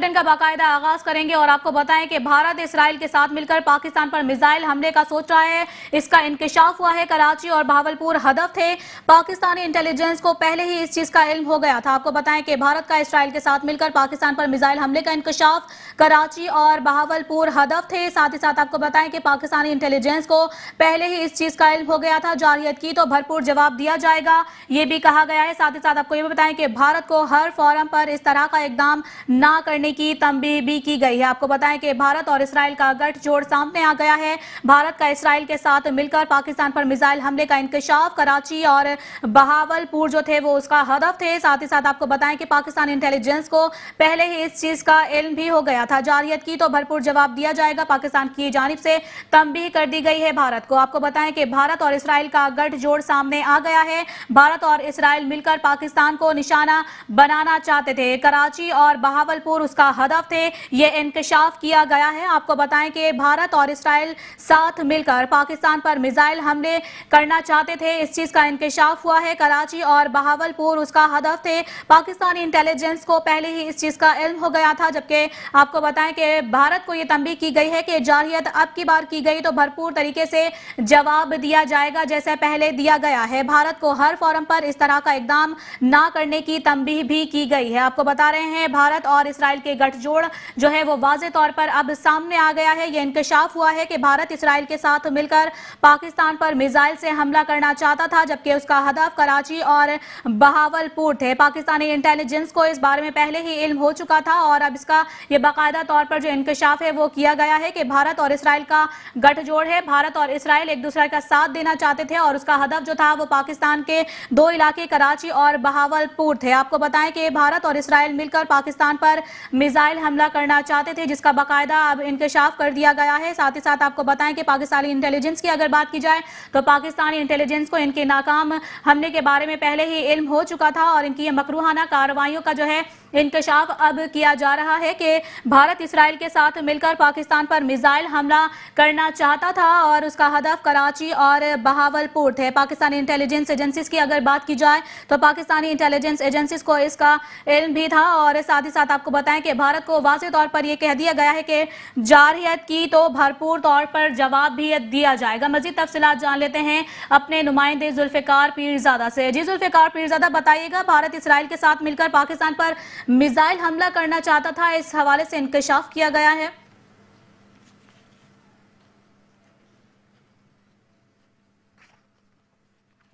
bulletin का बाकायदा आगाज करेंगे और आपको बताएं कि भारत इसराइल के साथ मिलकर पाकिस्तान पर मिसाइल हमले का सोच रहा है इसका इंकशाफ हुआ है कराची और भावलपुर हदफ थे पाकिस्तानी इंटेलिजेंस को पहले ही इस चीज का इल्म हो गया था आपको बताएं कि भारत का इसराइल के साथ मिलकर पाकिस्तान पर मिसाइल हमले का इंकशाफ कराची और बहावलपुर हदफ थे साथ ही साथ आपको बताएं कि पाकिस्तानी इंटेलिजेंस को पहले ही इस चीज का इल्म हो गया था जारियत की तो भरपूर जवाब दिया जाएगा ये भी कहा गया है साथ ही साथ आपको ये भी बताएं कि भारत को हर फोरम पर इस तरह का इकदाम ना करने करने की तंबी भी की गई है आपको बताएं कि भारत और इसराइल का गठजोड़ सामने आ गया है भारत का इसराइल के साथ मिलकर पाकिस्तान पर मिसाइल हमले का इंकशाफ कराची और बहावलपुर जो थे वो उसका हदफ थे साथ ही साथ आपको बताएं कि पाकिस्तान इंटेलिजेंस को पहले ही इस चीज का इल्म भी हो गया था जारियत की तो भरपूर जवाब दिया जाएगा पाकिस्तान की जानब से तंबी कर दी गई है भारत को आपको बताएं कि भारत और इसराइल का गठजोड़ सामने आ गया है भारत और इसराइल मिलकर पाकिस्तान को निशाना बनाना चाहते थे कराची और बहावलपुर उसका इसका हदफ थे ये इंकशाफ किया गया है आपको बताएं कि भारत और इसराइल साथ मिलकर पाकिस्तान पर मिसाइल हमले करना चाहते थे इस चीज़ का इंकशाफ हुआ है कराची और बहावलपुर उसका हदफ थे पाकिस्तानी इंटेलिजेंस को पहले ही इस चीज़ का इल्म हो गया था जबकि आपको बताएं कि भारत को यह तंबी की गई है कि जारियत अब की बार की गई तो भरपूर तरीके से जवाब दिया जाएगा जैसे पहले दिया गया है भारत को हर फॉरम पर इस तरह का इकदाम ना करने की तंबी भी की गई है आपको बता रहे हैं भारत और इसराइल के के गठजोड़ जो है वो वाज तौर पर अब सामने आ गया है यह इंकशाफ हुआ है कि भारत इसराइल के साथ मिलकर पाकिस्तान पर मिजाइल से हमला करना चाहता था जबकि उसका हदफ कराची और बहावलपुर थे पाकिस्तानी इंटेलिजेंस को इस बारे में पहले ही इल्म हो चुका था और अब इसका यह बाकायदा तौर पर जो इंकशाफ है वो किया गया है कि भारत और इसराइल का गठजोड़ है भारत और इसराइल एक दूसरे का साथ देना चाहते थे और उसका हदफ जो था वो पाकिस्तान के दो इलाके कराची और बहावलपुर थे आपको बताएं कि भारत और इसराइल मिलकर पाकिस्तान पर मिसाइल हमला करना चाहते थे जिसका बाकायदा अब इंकशाफ कर दिया गया है साथ ही साथ आपको बताएं कि पाकिस्तानी इंटेलिजेंस की अगर बात की जाए तो पाकिस्तानी इंटेलिजेंस को इनके नाकाम हमले के बारे में पहले ही इल्म हो चुका था और इनकी ये मकरूहाना कार्रवाई का जो है इंकशाफ अब किया जा रहा है कि भारत इसराइल के साथ मिलकर पाकिस्तान पर मिसाइल हमला करना चाहता था और उसका हदफ कराची और बहावलपुर थे पाकिस्तानी इंटेलिजेंस एजेंसीज की अगर बात की जाए तो पाकिस्तानी इंटेलिजेंस एजेंसीज को इसका इल्म भी था और साथ ही साथ आपको बताएं कि भारत को वाज तौर पर यह कह दिया गया है कि जारहियत की तो भरपूर तौर पर जवाब भी दिया जाएगा मजीद तफसलत जान लेते हैं अपने नुमाइंदे जुल्फ़िकार पीरजादा से जी जुल्फ़िकार पीरजादा बताइएगा भारत इसराइल के साथ मिलकर पाकिस्तान पर मिसाइल हमला करना चाहता था इस हवाले से इंकशाफ किया गया है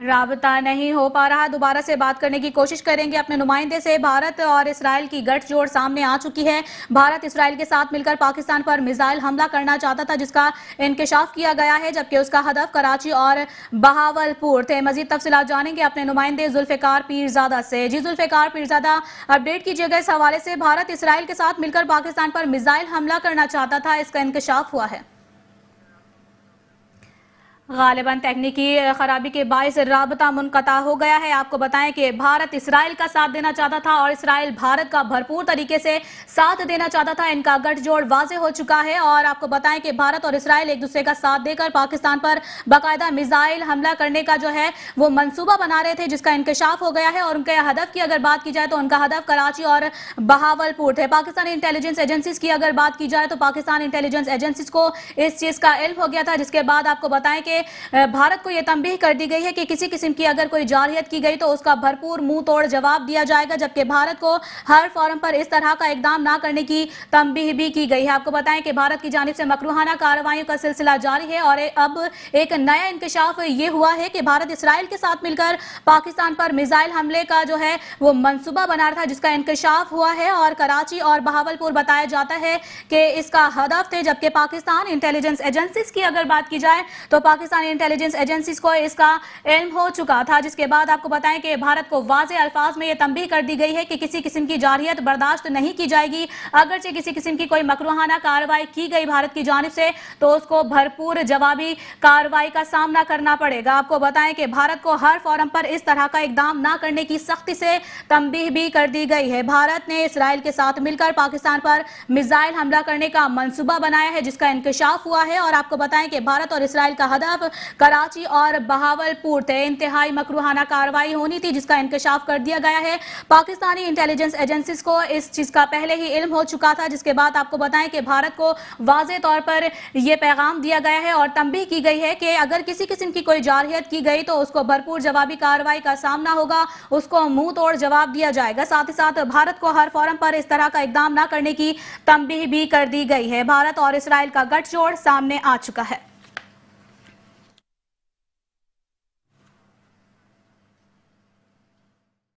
राबता नहीं हो पा रहा दोबारा से बात करने की कोशिश करेंगे अपने नुमाइंदे से भारत और इसराइल की गठजोड़ सामने आ चुकी है भारत इसराइल के साथ मिलकर पाकिस्तान पर मिसाइल हमला करना चाहता था जिसका इंकशाफ किया गया है जबकि उसका हदफ कराची और बहावलपुर थे मजीद तफसला जानेंगे अपने नुमाइंदे जुल्फ़िकार पीरजादा से जी जुल्फ़िकार पीरजादा अपडेट कीजिएगा इस हवाले से भारत इसराइल के साथ मिलकर पाकिस्तान पर मिज़ाइल हमला करना चाहता था इसका इंकशाफ हुआ है गालिबा तकनीकी खराबी के बायस रहा मुनकता हो गया है आपको बताएं कि भारत इसराइल का साथ देना चाहता था और इसराइल भारत का भरपूर तरीके से साथ देना चाहता था इनका गठजोड़ वाजे हो चुका है और आपको बताएं कि भारत और इसराइल एक दूसरे का साथ देकर पाकिस्तान पर बाकायदा मिजाइल हमला करने का जो है वो मनसूबा बना रहे थे जिसका इंकशाफ हो गया है और उनके हदफ की अगर बात की जाए तो उनका हदफ कराची और बहावलपुर थे पाकिस्तानी इंटेलिजेंस एजेंसीज की अगर बात की जाए तो पाकिस्तान इंटेलिजेंस एजेंसीज को इस चीज़ का इल्म हो गया था जिसके बाद आपको बताएं कि से भारत को यह तंबीह कर दी गई है कि किसी किस्म की अगर कोई जारहियत की गई तो उसका भरपूर मुंह तोड़ जवाब दिया जाएगा जबकि भारत को हर फॉरम पर इस तरह का इकदाम ना करने की तंबीह भी की गई है आपको बताएं कि भारत की जानब से मकरूहाना कार्रवाई का सिलसिला जारी है और अब एक नया इंकशाफ यह हुआ है कि भारत इसराइल के साथ मिलकर पाकिस्तान पर मिजाइल हमले का जो है वो मनसूबा बना रहा था जिसका इंकशाफ हुआ है और कराची और बहावलपुर बताया जाता है कि इसका हदफ थे जबकि पाकिस्तान इंटेलिजेंस एजेंसी की अगर बात की जाए तो पाकिस्तान पाकिस्तानी इंटेलिजेंस एजेंसीज को इसका इल्म हो चुका था जिसके बाद आपको बताएं कि भारत को वाज अल्फाज में यह तंबी कर दी गई है कि किसी किस्म की जारियत बर्दाश्त नहीं की जाएगी अगरचे किसी किस्म की कोई मकरूहाना कार्रवाई की गई भारत की जानब से तो उसको भरपूर जवाबी कार्रवाई का सामना करना पड़ेगा आपको बताएं कि भारत को हर फॉरम पर इस तरह का इकदाम ना करने की सख्ती से तंबी भी कर दी गई है भारत ने इसराइल के साथ मिलकर पाकिस्तान पर मिजाइल हमला करने का मनसूबा बनाया है जिसका इंकशाफ हुआ है और आपको बताएं कि भारत और इसराइल का हदफ खिलाफ कराची और बहावलपुर थे इंतहाई मकरूहाना कार्रवाई होनी थी जिसका इंकशाफ कर दिया गया है पाकिस्तानी इंटेलिजेंस एजेंसी को इस चीज़ का पहले ही इल्म हो चुका था जिसके बाद आपको बताएं कि भारत को वाज तौर पर यह पैगाम दिया गया है और तंबी की गई है कि अगर किसी किस्म की कोई जारहियत की गई तो उसको भरपूर जवाबी कार्रवाई का सामना होगा उसको मुंह तोड़ जवाब दिया जाएगा साथ ही साथ भारत को हर फॉरम पर इस तरह का इकदाम न करने की तंबी भी कर दी गई है भारत और इसराइल का गठजोड़ सामने आ चुका है